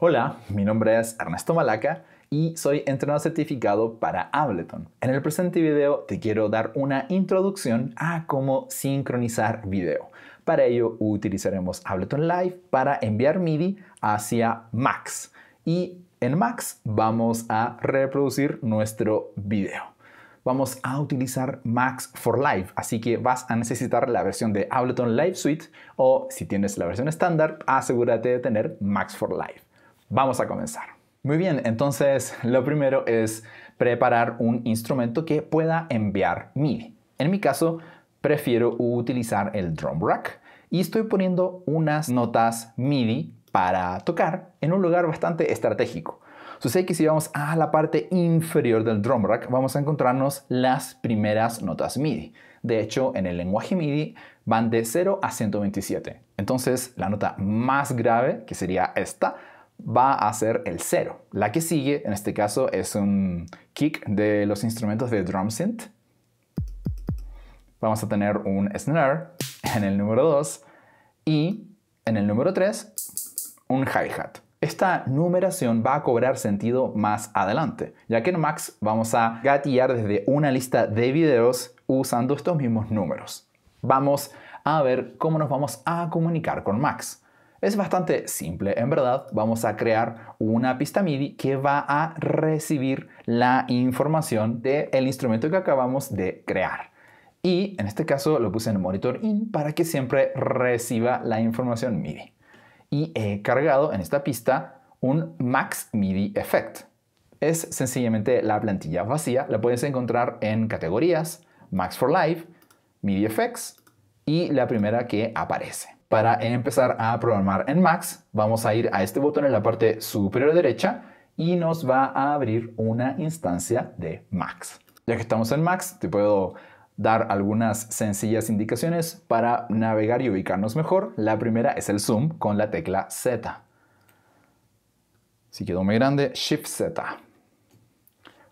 Hola, mi nombre es Ernesto Malaca y soy entrenador certificado para Ableton. En el presente video te quiero dar una introducción a cómo sincronizar video. Para ello utilizaremos Ableton Live para enviar MIDI hacia Max y en Max vamos a reproducir nuestro video. Vamos a utilizar Max for Live, así que vas a necesitar la versión de Ableton Live Suite o si tienes la versión estándar, asegúrate de tener Max for Live. Vamos a comenzar. Muy bien, entonces lo primero es preparar un instrumento que pueda enviar MIDI. En mi caso, prefiero utilizar el drum rack y estoy poniendo unas notas MIDI para tocar en un lugar bastante estratégico. Sucede que si vamos a la parte inferior del drum rack, vamos a encontrarnos las primeras notas MIDI. De hecho, en el lenguaje MIDI van de 0 a 127. Entonces, la nota más grave, que sería esta, va a ser el 0. La que sigue, en este caso, es un kick de los instrumentos de drum synth. Vamos a tener un snare en el número 2 y en el número 3 un hi-hat. Esta numeración va a cobrar sentido más adelante, ya que en Max vamos a gatillar desde una lista de videos usando estos mismos números. Vamos a ver cómo nos vamos a comunicar con Max. Es bastante simple, en verdad. Vamos a crear una pista MIDI que va a recibir la información del instrumento que acabamos de crear. Y en este caso lo puse en monitor in para que siempre reciba la información MIDI. Y he cargado en esta pista un max MIDI effect. Es sencillamente la plantilla vacía, la puedes encontrar en categorías, max for live, MIDI effects y la primera que aparece. Para empezar a programar en Max, vamos a ir a este botón en la parte superior derecha y nos va a abrir una instancia de Max. Ya que estamos en Max, te puedo dar algunas sencillas indicaciones para navegar y ubicarnos mejor. La primera es el zoom con la tecla Z. Si quedó muy grande, Shift Z.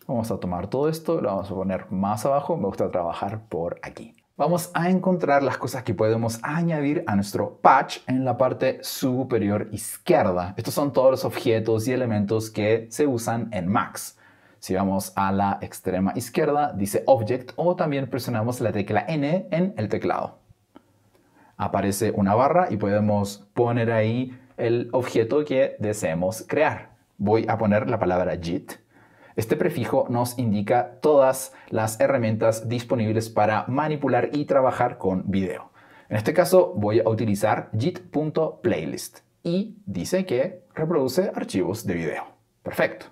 Vamos a tomar todo esto, lo vamos a poner más abajo. Me gusta trabajar por aquí vamos a encontrar las cosas que podemos añadir a nuestro patch en la parte superior izquierda. Estos son todos los objetos y elementos que se usan en Max. Si vamos a la extrema izquierda, dice Object o también presionamos la tecla N en el teclado. Aparece una barra y podemos poner ahí el objeto que deseemos crear. Voy a poner la palabra JIT este prefijo nos indica todas las herramientas disponibles para manipular y trabajar con video. En este caso voy a utilizar JIT.playlist y dice que reproduce archivos de video. Perfecto.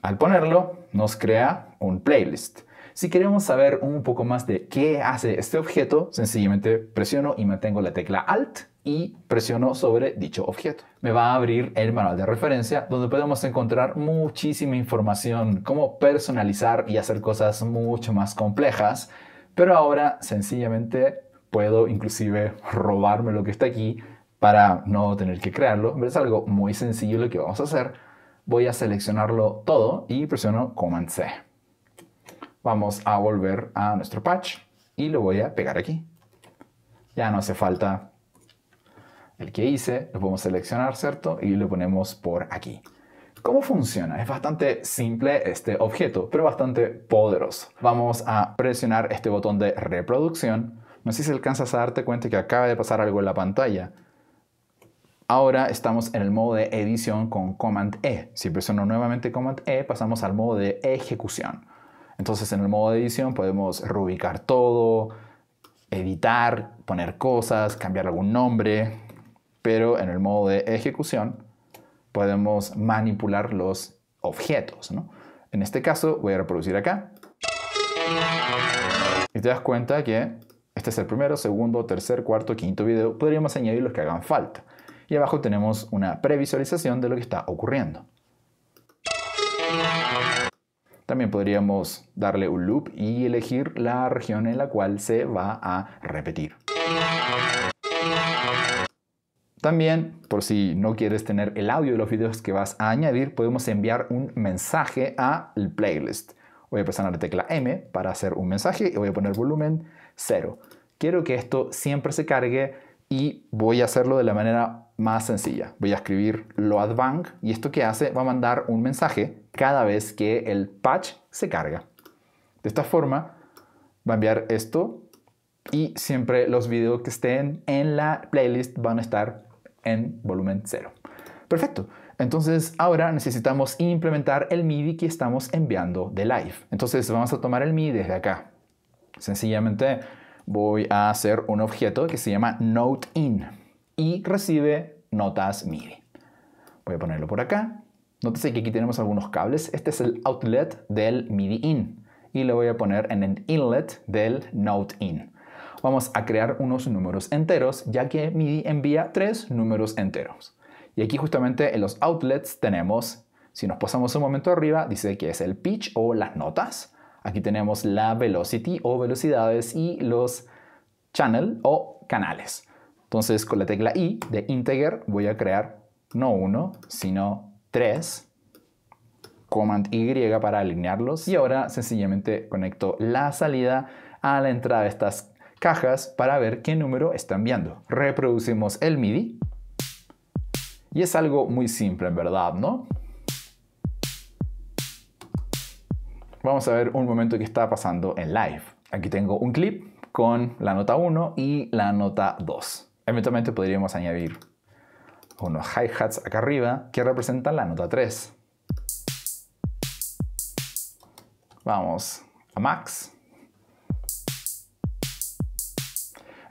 Al ponerlo nos crea un playlist. Si queremos saber un poco más de qué hace este objeto, sencillamente presiono y mantengo la tecla Alt y presiono sobre dicho objeto. Me va a abrir el manual de referencia donde podemos encontrar muchísima información, cómo personalizar y hacer cosas mucho más complejas, pero ahora sencillamente puedo inclusive robarme lo que está aquí para no tener que crearlo. es algo muy sencillo lo que vamos a hacer. Voy a seleccionarlo todo y presiono Command C. Vamos a volver a nuestro patch y lo voy a pegar aquí. Ya no hace falta el que hice, lo podemos seleccionar, ¿cierto? Y lo ponemos por aquí. ¿Cómo funciona? Es bastante simple este objeto, pero bastante poderoso. Vamos a presionar este botón de reproducción. No sé si alcanzas a darte cuenta que acaba de pasar algo en la pantalla. Ahora estamos en el modo de edición con Command E. Si presiono nuevamente Command E, pasamos al modo de ejecución. Entonces en el modo de edición podemos reubicar todo, editar, poner cosas, cambiar algún nombre, pero en el modo de ejecución podemos manipular los objetos. En este caso voy a reproducir acá. Y te das cuenta que este es el primero, segundo, tercer, cuarto, quinto video. Podríamos añadir los que hagan falta. Y abajo tenemos una previsualización de lo que está ocurriendo. También podríamos darle un loop y elegir la región en la cual se va a repetir. También, por si no quieres tener el audio de los vídeos que vas a añadir, podemos enviar un mensaje al playlist. Voy a presionar la tecla M para hacer un mensaje y voy a poner volumen 0. Quiero que esto siempre se cargue y voy a hacerlo de la manera más sencilla. Voy a escribir loadbank y esto que hace va a mandar un mensaje cada vez que el patch se carga. De esta forma va a enviar esto y siempre los videos que estén en la playlist van a estar en volumen cero. Perfecto. Entonces ahora necesitamos implementar el MIDI que estamos enviando de live. Entonces vamos a tomar el MIDI desde acá. Sencillamente voy a hacer un objeto que se llama note in y recibe notas MIDI. Voy a ponerlo por acá. Nótese que aquí tenemos algunos cables. Este es el outlet del MIDI in y lo voy a poner en el inlet del note in vamos a crear unos números enteros, ya que MIDI envía tres números enteros. Y aquí justamente en los outlets tenemos, si nos pasamos un momento arriba, dice que es el pitch o las notas. Aquí tenemos la velocity o velocidades y los channel o canales. Entonces con la tecla I de integer voy a crear no uno, sino tres Command Y para alinearlos. Y ahora sencillamente conecto la salida a la entrada de estas cajas para ver qué número está enviando. Reproducimos el MIDI. Y es algo muy simple, en verdad, ¿no? Vamos a ver un momento que está pasando en live. Aquí tengo un clip con la nota 1 y la nota 2. Eventualmente podríamos añadir unos hi-hats acá arriba que representan la nota 3. Vamos a max.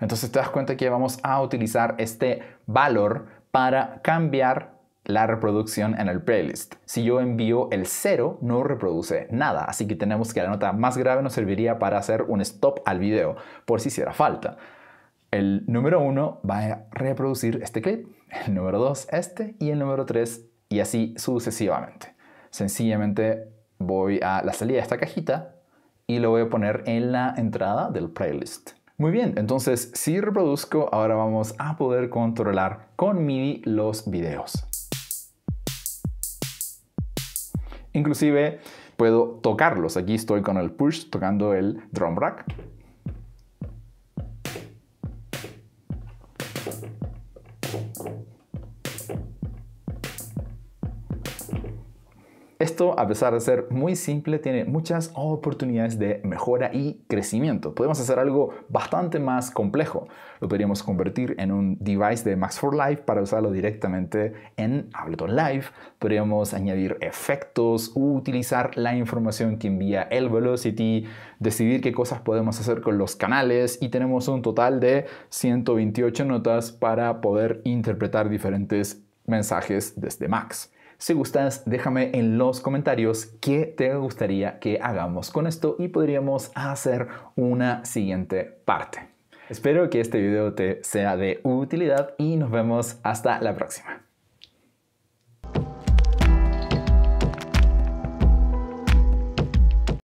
Entonces te das cuenta que vamos a utilizar este valor para cambiar la reproducción en el playlist. Si yo envío el 0, no reproduce nada, así que tenemos que la nota más grave nos serviría para hacer un stop al video, por si hiciera falta. El número 1 va a reproducir este clip, el número 2 este y el número 3 y así sucesivamente. Sencillamente voy a la salida de esta cajita y lo voy a poner en la entrada del playlist. Muy bien, entonces si reproduzco, ahora vamos a poder controlar con MIDI los videos. Inclusive puedo tocarlos. Aquí estoy con el push tocando el drum rack. Esto, a pesar de ser muy simple, tiene muchas oportunidades de mejora y crecimiento. Podemos hacer algo bastante más complejo. Lo podríamos convertir en un device de Max for Life para usarlo directamente en Ableton Live. Podríamos añadir efectos, utilizar la información que envía el Velocity, decidir qué cosas podemos hacer con los canales y tenemos un total de 128 notas para poder interpretar diferentes mensajes desde Max. Si gustas, déjame en los comentarios qué te gustaría que hagamos con esto y podríamos hacer una siguiente parte. Espero que este video te sea de utilidad y nos vemos hasta la próxima.